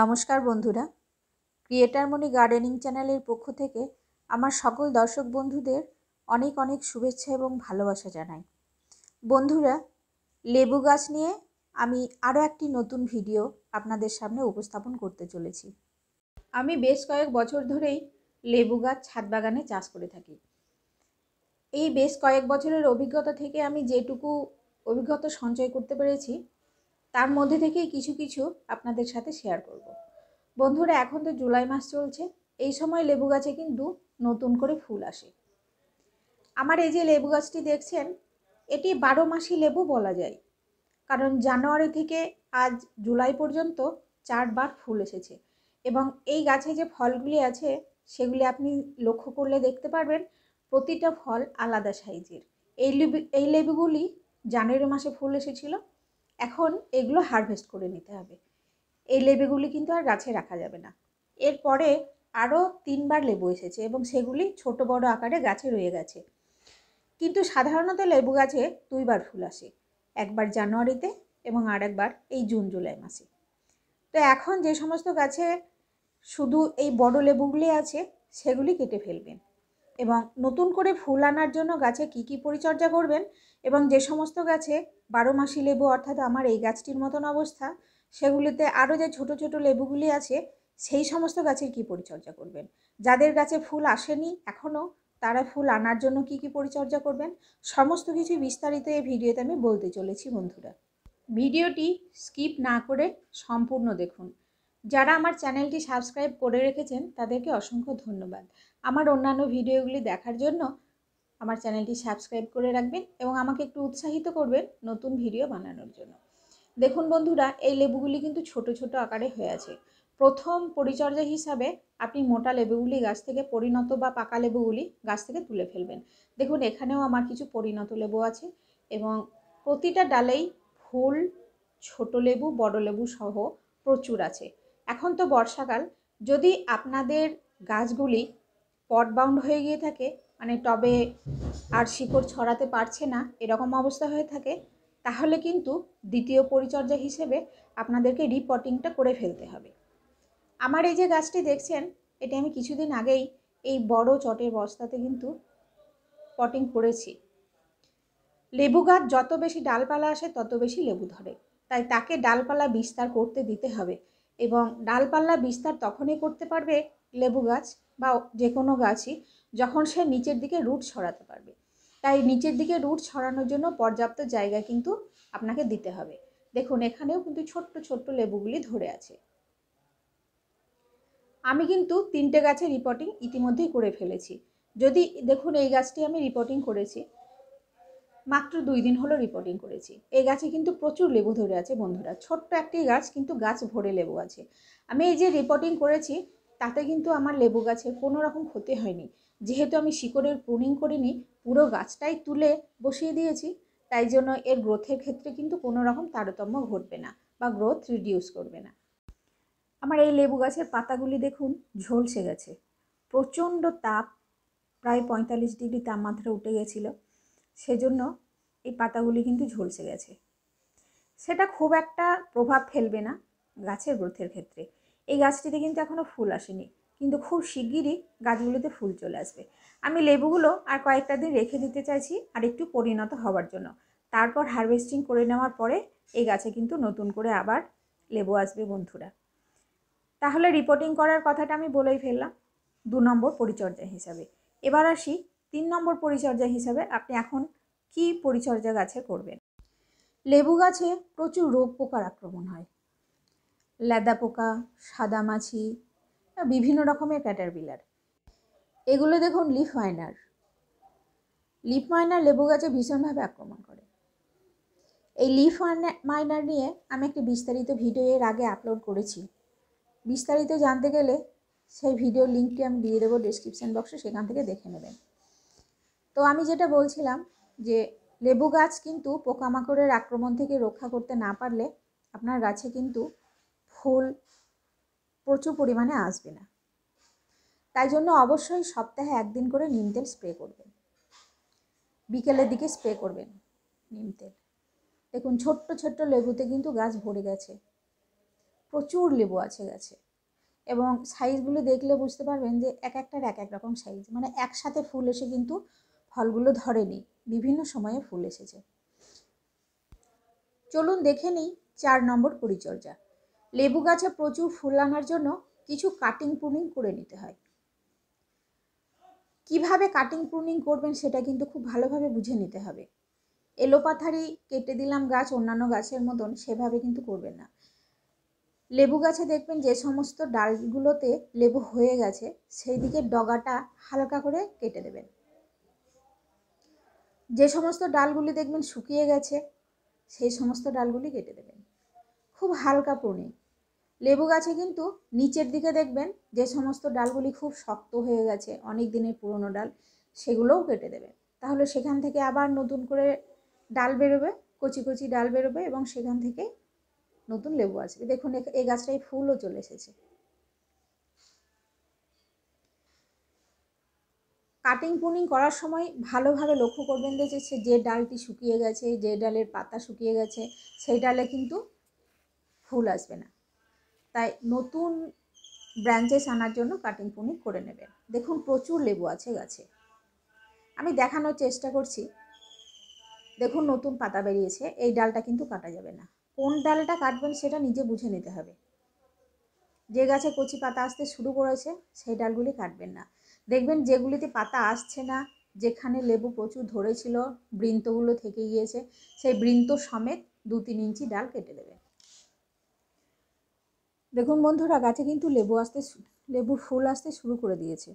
নমস্কার বন্ধুরা ক্রিয়েটার মনি গার্ডেনিং চ্যানেলের পক্ষ থেকে আমার সকল দর্শক বন্ধুদের অনেক অনেক শুভেচ্ছা এবং ভালোবাসা জানাই বন্ধুরা লেবু গাছ নিয়ে আমি আরও একটি নতুন ভিডিও আপনাদের সামনে উপস্থাপন করতে চলেছি আমি বেশ কয়েক বছর ধরেই লেবু গাছ ছাদ বাগানে চাষ করে থাকি এই বেশ কয়েক বছরের অভিজ্ঞতা থেকে আমি যেটুকু অভিজ্ঞতা সঞ্চয় করতে পেরেছি তার মধ্যে থেকেই কিছু কিছু আপনাদের সাথে শেয়ার করব। বন্ধুরা এখন তো জুলাই মাস চলছে এই সময় লেবু গাছে কিন্তু নতুন করে ফুল আসে আমার এই যে লেবু গাছটি দেখছেন এটি বারো মাসি লেবু বলা যায় কারণ জানুয়ারি থেকে আজ জুলাই পর্যন্ত চারবার ফুল এসেছে এবং এই গাছে যে ফলগুলি আছে সেগুলি আপনি লক্ষ্য করলে দেখতে পারবেন প্রতিটা ফল আলাদা সাইজের এই লেবু এই লেবুগুলি জানুয়ারি মাসে ফুল এসেছিলো এখন এগুলো হারভেস্ট করে নিতে হবে এই লেবুগুলি কিন্তু আর গাছে রাখা যাবে না এরপরে আরও তিনবার লেবু এসেছে এবং সেগুলি ছোট বড় আকারে গাছে রয়ে গেছে কিন্তু সাধারণত লেবু গাছে দুইবার ফুল আসে একবার জানুয়ারিতে এবং আর একবার এই জুন জুলাই মাসে তো এখন যে সমস্ত গাছে শুধু এই বড় লেবুগুলি আছে সেগুলি কেটে ফেলবেন এবং নতুন করে ফুল আনার জন্য গাছে কি কি পরিচর্যা করবেন এবং যে সমস্ত গাছে বারো মাসি লেবু অর্থাৎ আমার এই গাছটির মতন অবস্থা সেগুলিতে আরও যে ছোট ছোট লেবুগুলি আছে সেই সমস্ত গাছের কি পরিচর্যা করবেন যাদের গাছে ফুল আসেনি এখনও তারা ফুল আনার জন্য কি কি পরিচর্যা করবেন সমস্ত কিছু বিস্তারিত এই ভিডিওতে আমি বলতে চলেছি বন্ধুরা ভিডিওটি স্কিপ না করে সম্পূর্ণ দেখুন যারা আমার চ্যানেলটি সাবস্ক্রাইব করে রেখেছেন তাদেরকে অসংখ্য ধন্যবাদ আমার অন্যান্য ভিডিওগুলি দেখার জন্য আমার চ্যানেলটি সাবস্ক্রাইব করে রাখবেন এবং আমাকে একটু উৎসাহিত করবেন নতুন ভিডিও বানানোর জন্য দেখুন বন্ধুরা এই লেবুগুলি কিন্তু ছোট ছোট আকারে হয়ে আছে প্রথম পরিচর্যা হিসাবে আপনি মোটা লেবুগুলি গাছ থেকে পরিণত বা পাকা লেবুগুলি গাছ থেকে তুলে ফেলবেন দেখুন এখানেও আমার কিছু পরিণত লেবু আছে এবং প্রতিটা ডালেই ফুল ছোট লেবু বড় লেবু সহ প্রচুর আছে এখন তো বর্ষাকাল যদি আপনাদের গাছগুলি পট বাউন্ড হয়ে গিয়ে থাকে মানে টবে আর শিকড় ছড়াতে পারছে না এরকম অবস্থা হয়ে থাকে তাহলে কিন্তু দ্বিতীয় পরিচর্যা হিসেবে আপনাদেরকে রিপটিংটা করে ফেলতে হবে আমার এই যে গাছটি দেখছেন এটি আমি কিছুদিন আগেই এই বড় চটের বস্তাতে কিন্তু পটিং করেছি লেবু গাছ যত বেশি ডালপালা আসে তত বেশি লেবু ধরে তাই তাকে ডালপালা বিস্তার করতে দিতে হবে এবং ডালপাল্লা বিস্তার তখনই করতে পারবে লেবু গাছ বা যে কোনো গাছই যখন সে নিচের দিকে রুট ছড়াতে পারবে তাই নিচের দিকে রুট ছড়ানোর জন্য পর্যাপ্ত জায়গা কিন্তু আপনাকে দিতে হবে দেখুন এখানেও কিন্তু ছোট্ট ছোট্ট লেবুগুলি ধরে আছে আমি কিন্তু তিনটে গাছের রিপোর্টিং ইতিমধ্যেই করে ফেলেছি যদি দেখুন এই গাছটি আমি রিপোর্টিং করেছি মাত্র দুই দিন হলো রিপোর্টিং করেছি এই গাছে কিন্তু প্রচুর লেবু ধরে আছে বন্ধুরা ছোট্ট একটি গাছ কিন্তু গাছ ভরে লেবু আছে আমি এই যে রিপোর্টিং করেছি তাতে কিন্তু আমার লেবু গাছের কোনো রকম ক্ষতি হয়নি যেহেতু আমি শিকড়ের প্রুনিং করিনি পুরো গাছটাই তুলে বসিয়ে দিয়েছি তাই জন্য এর গ্রোথের ক্ষেত্রে কিন্তু কোনো রকম তারতম্য ঘটবে না বা গ্রোথ রিডিউস করবে না আমার এই লেবু গাছের পাতাগুলি দেখুন ঝলসে গেছে প্রচণ্ড তাপ প্রায় পঁয়তাল্লিশ ডিগ্রি তাপমাত্রা উঠে গেছিল সেজন্য এই পাতাগুলি কিন্তু ঝলসে গেছে সেটা খুব একটা প্রভাব ফেলবে না গাছের গ্রোথের ক্ষেত্রে এই গাছটিতে কিন্তু এখনও ফুল আসেনি কিন্তু খুব শিগগিরই গাছগুলোতে ফুল চলে আসবে আমি লেবুগুলো আর কয়েকটা দিন রেখে দিতে চাইছি আর একটু পরিণত হওয়ার জন্য তারপর হারভেস্টিং করে নেওয়ার পরে এই গাছে কিন্তু নতুন করে আবার লেবু আসবে বন্ধুরা তাহলে রিপোর্টিং করার কথাটা আমি বলেই ফেললাম দু নম্বর পরিচর্যা হিসাবে এবার আসি তিন নম্বর পরিচর্যা হিসাবে আপনি এখন কি পরিচর্যা গাছে করবেন লেবু গাছে প্রচুর রোগ পোকার আক্রমণ হয় লেদা পোকা সাদা মাছি বিভিন্ন রকমের বিলার এগুলো দেখুন লিফ মাইনার লিফ মাইনার লেবু গাছে ভীষণভাবে আক্রমণ করে এই লিফ মাইনার নিয়ে আমি একটি বিস্তারিত ভিডিও এর আগে আপলোড করেছি বিস্তারিত জানতে গেলে সেই ভিডিও লিঙ্কটি আমি দিয়ে দেবো ডিসক্রিপশান বক্সে সেখান থেকে দেখে নেবেন তো আমি যেটা বলছিলাম যে লেবু গাছ কিন্তু পোকামাকড়ের আক্রমণ থেকে রক্ষা করতে না পারলে আপনার গাছে কিন্তু ফুল প্রচুর পরিমাণে আসবে না তাই জন্য অবশ্যই সপ্তাহে একদিন করে নিম তেল স্প্রে করবেন বিকেলের দিকে স্প্রে করবেন নিম তেল দেখুন ছোট্ট ছোট্ট লেবুতে কিন্তু গাছ ভরে গেছে প্রচুর লেবু আছে গাছে এবং সাইজগুলো দেখলে বুঝতে পারবেন যে এক একটার এক এক রকম সাইজ মানে একসাথে ফুল এসে কিন্তু ফলগুলো ধরেনি বিভিন্ন সময়ে ফুল এসেছে চলুন দেখে নিই চার নম্বর পরিচর্যা লেবু গাছে প্রচুর ফুল আনার জন্য কিছু কাটিং প্রুনিং করে নিতে হয় কিভাবে কাটিং প্রুনিং করবেন সেটা কিন্তু খুব ভালোভাবে বুঝে নিতে হবে এলোপাথারি কেটে দিলাম গাছ অন্যান্য গাছের মতন সেভাবে কিন্তু করবেন না লেবু গাছে দেখবেন যে সমস্ত ডালগুলোতে লেবু হয়ে গেছে সেই দিকে ডগাটা হালকা করে কেটে দেবেন যে সমস্ত ডালগুলি দেখবেন শুকিয়ে গেছে সেই সমস্ত ডালগুলি কেটে দেবেন খুব হালকা পড়ে লেবু গাছে কিন্তু নিচের দিকে দেখবেন যে সমস্ত ডালগুলি খুব শক্ত হয়ে গেছে অনেক দিনের পুরনো ডাল সেগুলোও কেটে দেবে তাহলে সেখান থেকে আবার নতুন করে ডাল বেরোবে কচি কচি ডাল বেরোবে এবং সেখান থেকে নতুন লেবু আসবে দেখুন এই গাছটায় ফুলও চলে এসেছে কাটিং পুনিং করার সময় ভালোভাবে লক্ষ্য করবেন যে যে ডালটি শুকিয়ে গেছে যে ডালের পাতা শুকিয়ে গেছে সেই ডালে কিন্তু ফুল আসবে না তাই নতুন ব্রাঞ্চেস আনার জন্য কাটিং পুনি করে নেবেন দেখুন প্রচুর লেবু আছে গাছে আমি দেখানোর চেষ্টা করছি দেখুন নতুন পাতা বেরিয়েছে এই ডালটা কিন্তু কাটা যাবে না কোন ডালটা কাটবেন সেটা নিজে বুঝে নিতে হবে যে গাছে কচি পাতা আসতে শুরু করেছে সেই ডালগুলি কাটবেন না দেখবেন যেগুলিতে পাতা আসছে না যেখানে লেবু প্রচুর ধরেছিল বৃন্তগুলো থেকে গিয়েছে সেই বৃন্ত সমেত দু তিন ইঞ্চি ডাল কেটে দেবেন দেখুন বন্ধুরা গাছে কিন্তু লেবু আসতে লেবুর ফুল আসতে শুরু করে দিয়েছে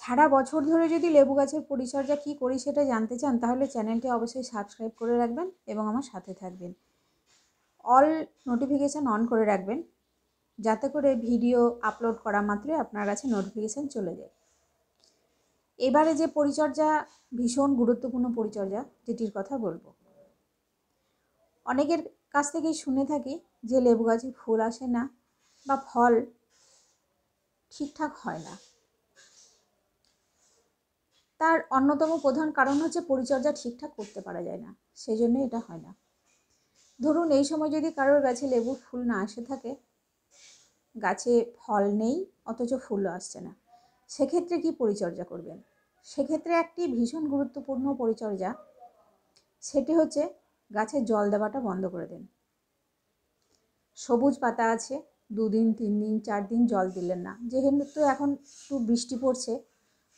সারা বছর ধরে যদি লেবু গাছের পরিচর্যা কি করি সেটা জানতে চান তাহলে চ্যানেলটি অবশ্যই সাবস্ক্রাইব করে রাখবেন এবং আমার সাথে থাকবেন অল নোটিফিকেশান অন করে রাখবেন যাতে করে ভিডিও আপলোড করা মাত্রই আপনার কাছে নোটিফিকেশান চলে যায় এবারে যে পরিচর্যা ভীষণ গুরুত্বপূর্ণ পরিচর্যা যেটির কথা বলবো অনেকের কাছ থেকেই শুনে থাকি যে লেবু গাছে ফুল আসে না বা ফল ঠিকঠাক হয় না তার অন্যতম প্রধান কারণ হচ্ছে পরিচর্যা ঠিকঠাক করতে পারা যায় না সেই জন্য এটা হয় না ধরুন এই সময় যদি কারোর গাছে লেবুর ফুল না আসে থাকে গাছে ফল নেই অথচ ফুলও আসছে না সেক্ষেত্রে কি পরিচর্যা করবেন সেক্ষেত্রে একটি ভীষণ গুরুত্বপূর্ণ পরিচর্যা সেটি হচ্ছে গাছে জল দেওয়াটা বন্ধ করে দিন সবুজ পাতা আছে দুদিন তিন দিন চার দিন জল দিলেন না যেহেতু এখন একটু বৃষ্টি পড়ছে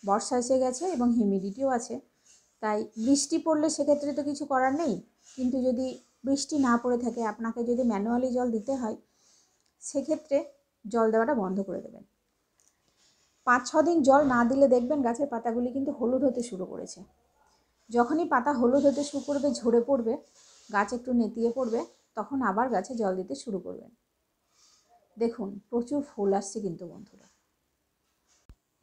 বর্ষা এসে গেছে এবং হিউমিডিটিও আছে তাই বৃষ্টি পড়লে সেক্ষেত্রে তো কিছু করার নেই কিন্তু যদি বৃষ্টি না পড়ে থাকে আপনাকে যদি ম্যানুয়ালি জল দিতে হয় সেক্ষেত্রে জল দেওয়াটা বন্ধ করে দেবেন পাঁচ ছ দিন জল না দিলে দেখবেন গাছের পাতাগুলি কিন্তু হলুদ হতে শুরু করেছে যখনই পাতা হলুদ হতে শুরু করবে ঝরে পড়বে গাছ একটু নেতিয়ে পড়বে তখন আবার গাছে জল দিতে শুরু করবেন দেখুন প্রচুর ফুল আসছে কিন্তু বন্ধুরা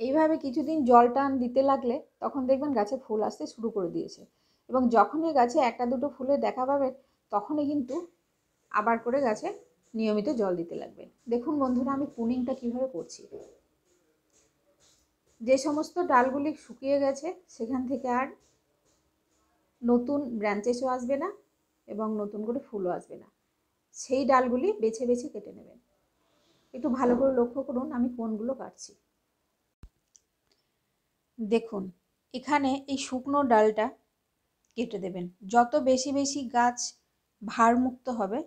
এইভাবে কিছুদিন জল টান দিতে লাগলে তখন দেখবেন গাছে ফুল আসতে শুরু করে দিয়েছে এবং যখনই গাছে একটা দুটো ফুলের দেখা পাবে তখনই কিন্তু আবার করে গাছে নিয়মিত জল দিতে লাগবে দেখুন বন্ধুরা আমি পুনিংটা কিভাবে করছি যে সমস্ত ডালগুলি শুকিয়ে গেছে সেখান থেকে আর নতুন ব্রাঞ্চেসও আসবে না এবং নতুন করে ফুলও আসবে না সেই ডালগুলি বেছে বেছে কেটে নেবেন একটু ভালো করে লক্ষ্য করুন আমি কোনগুলো কাটছি দেখুন এখানে এই শুকনো ডালটা কেটে দেবেন যত বেশি বেশি গাছ ভারমুক্ত হবে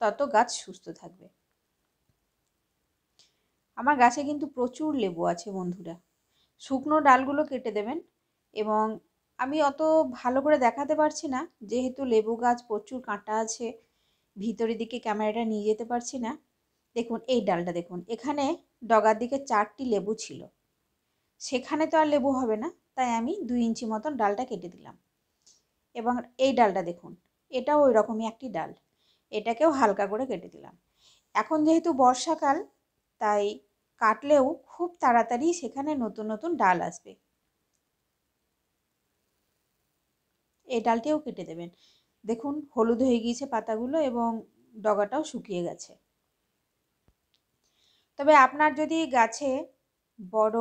তত গাছ সুস্থ থাকবে আমার গাছে কিন্তু প্রচুর লেবু আছে বন্ধুরা শুকনো ডালগুলো কেটে দেবেন এবং আমি অত ভালো করে দেখাতে পারছি না যেহেতু লেবু গাছ প্রচুর কাঁটা আছে ভিতরের দিকে ক্যামেরাটা নিয়ে যেতে পারছি না দেখুন এই ডালটা দেখুন এখানে ডগার দিকে চারটি লেবু ছিল সেখানে তো আর লেবু হবে না তাই আমি দুই ইঞ্চি মতন ডালটা কেটে দিলাম এবং এই ডালটা দেখুন এটাও ওই রকমই একটি ডাল এটাকেও হালকা করে কেটে দিলাম এখন যেহেতু বর্ষাকাল তাই কাটলেও খুব তাড়াতাড়ি সেখানে নতুন নতুন ডাল আসবে এই ডালটিও কেটে দেবেন দেখুন হলুদ হয়ে গিয়েছে পাতাগুলো এবং ডগাটাও শুকিয়ে গেছে তবে আপনার যদি গাছে বড়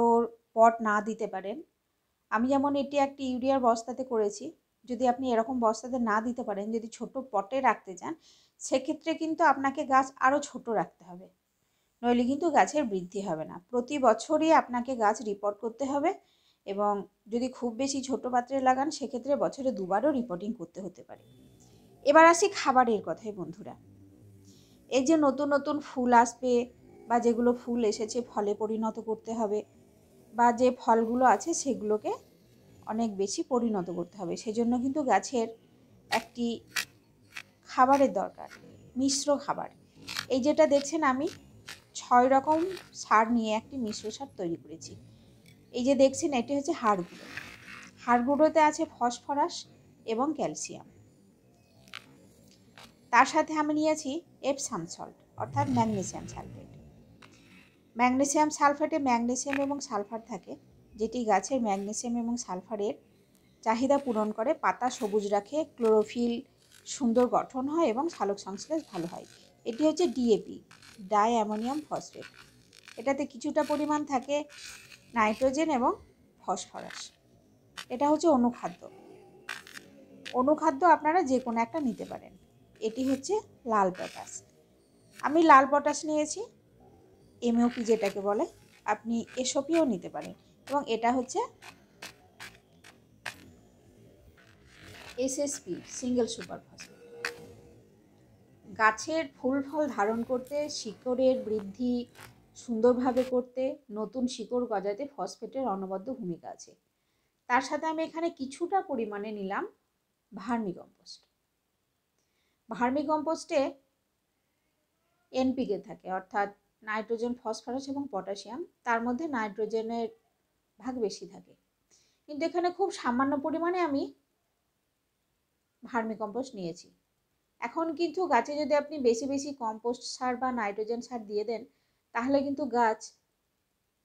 পট না দিতে পারেন আমি যেমন এটি একটি ইউরিয়ার বস্তাতে করেছি যদি আপনি এরকম বস্তাতে না দিতে পারেন যদি ছোট পটে রাখতে চান সেক্ষেত্রে কিন্তু আপনাকে গাছ আরও ছোট রাখতে হবে নইলে কিন্তু গাছের বৃদ্ধি হবে না প্রতি বছরই আপনাকে গাছ রিপোর্ট করতে হবে এবং যদি খুব বেশি ছোট পাত্রে লাগান সেক্ষেত্রে বছরে দুবারও রিপোর্টিং করতে হতে পারে এবার আসি খাবারের কথায় বন্ধুরা এই যে নতুন নতুন ফুল আসবে বা যেগুলো ফুল এসেছে ফলে পরিণত করতে হবে বা যে ফলগুলো আছে সেগুলোকে অনেক বেশি পরিণত করতে হবে সেজন্য কিন্তু গাছের একটি খাবারের দরকার মিশ্র খাবার এই যেটা দেখছেন আমি ছয় রকম সার নিয়ে একটি মিশ্র সার তৈরি করেছি এই যে দেখছেন এটি হচ্ছে হাড়গুঁড়ো হাড়গুঁড়োতে আছে ফসফরাস এবং ক্যালসিয়াম তার সাথে আমি নিয়েছি এপসাম সল্ট অর্থাৎ ম্যাগনেসিয়াম সালফেট ম্যাগনেসিয়াম সালফেটে ম্যাগনেসিয়াম এবং সালফার থাকে যেটি গাছের ম্যাগনেসিয়াম এবং সালফারের চাহিদা পূরণ করে পাতা সবুজ রাখে ক্লোরোফিল সুন্দর গঠন হয় এবং সালোক সংশ্লেষ ভালো হয় এটি হচ্ছে ডিএপি ডাই অ্যামোনিয়াম ফসফেট এটাতে কিছুটা পরিমাণ থাকে নাইট্রোজেন এবং ফসফরাস এটা হচ্ছে অনুখাদ্য অনুখাদ্য আপনারা যে কোনো একটা নিতে পারেন এটি হচ্ছে লাল পটাশ আমি লাল পটাশ নিয়েছি এমওপি যেটাকে বলে আপনি এসপিও নিতে পারেন এবং এটা হচ্ছে এসএসপি সিঙ্গেল সুপার গাছের ফুল ফল ধারণ করতে শিকড়ের বৃদ্ধি সুন্দরভাবে করতে নতুন শিকড় গজাতে ফসফেটের অনবদ্য ভূমিকা আছে তার সাথে আমি এখানে কিছুটা পরিমাণে নিলাম ভার্মি কম্পোস্ট ভার্মি কম্পোস্টে এনপিকে থাকে অর্থাৎ নাইট্রোজেন ফসফরাস এবং পটাশিয়াম তার মধ্যে নাইট্রোজেনের ভাগ বেশি থাকে কিন্তু এখানে খুব সামান্য পরিমাণে আমি ভার্মি কম্পোস্ট নিয়েছি এখন কিন্তু গাছে যদি আপনি বেশি বেশি কম্পোস্ট সার বা নাইট্রোজেন সার দিয়ে দেন তাহলে কিন্তু গাছ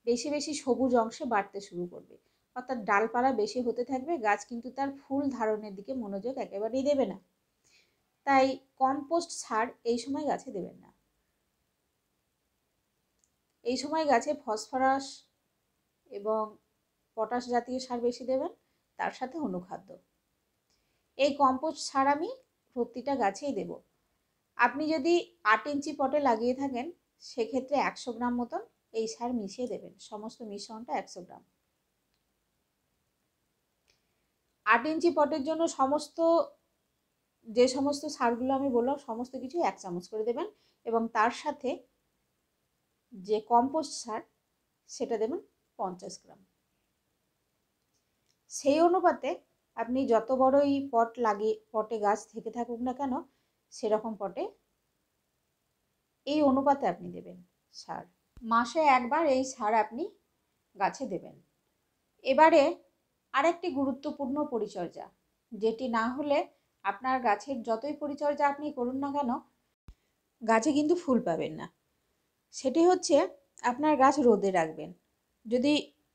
বেশি বেশি সবুজ অংশে বাড়তে শুরু করবে অর্থাৎ ডালপালা বেশি হতে থাকবে গাছ কিন্তু তার ফুল ধারণের দিকে মনোযোগ একেবারেই দেবে না তাই কম্পোস্ট সার এই সময় গাছে দেবেন না এই সময় গাছে ফসফরাস এবং পটাশ জাতীয় সার বেশি দেবেন তার সাথে অনুখাদ্য এই কম্পোস্ট সার আমি প্রতিটা গাছেই দেব আপনি যদি আট ইঞ্চি পটে লাগিয়ে থাকেন সেক্ষেত্রে একশো গ্রাম মতন এই সার মিশিয়ে দেবেন সমস্ত মিশ্রণটা একশো গ্রাম আট ইঞ্চি পটের জন্য সমস্ত যে সমস্ত সারগুলো আমি বললাম সমস্ত কিছু এক চামচ করে দেবেন এবং তার সাথে যে কম্পোস্ট সার সেটা দেবেন পঞ্চাশ গ্রাম সেই অনুপাতে আপনি যত বড়ই পট লাগিয়ে পটে গাছ থেকে থাকুক না কেন সেরকম পটে এই অনুপাতে আপনি দেবেন সার মাসে একবার এই সার আপনি গাছে দেবেন এবারে আরেকটি গুরুত্বপূর্ণ পরিচর্যা যেটি না হলে আপনার গাছের যতই পরিচর্যা আপনি করুন না কেন গাছে কিন্তু ফুল পাবেন না সেটি হচ্ছে আপনার গাছ রোদে রাখবেন যদি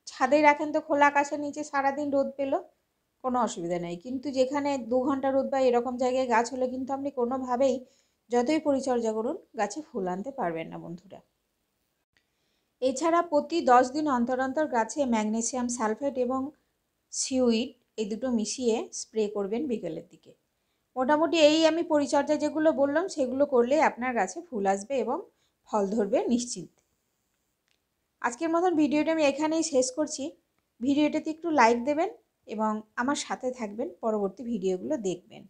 ছাদে রাখেন তো খোলা আকাশের নিচে সারাদিন রোদ পেল কোনো অসুবিধা নেই কিন্তু যেখানে দু ঘন্টা রোদ বা এরকম জায়গায় গাছ হলে কিন্তু আপনি কোনোভাবেই যতই পরিচর্যা করুন গাছে ফুল আনতে পারবেন না বন্ধুরা এছাড়া প্রতি দশ দিন অন্তর অন্তর গাছে ম্যাগনেসিয়াম সালফেট এবং সিউইড এই দুটো মিশিয়ে স্প্রে করবেন বিকেলের দিকে মোটামুটি এই আমি পরিচর্যা যেগুলো বললাম সেগুলো করলে আপনার গাছে ফুল আসবে এবং ফল ধরবে নিশ্চিত আজকের মতন ভিডিওটা আমি এখানেই শেষ করছি ভিডিওটাতে একটু লাইক দেবেন এবং আমার সাথে থাকবেন পরবর্তী ভিডিওগুলো দেখবেন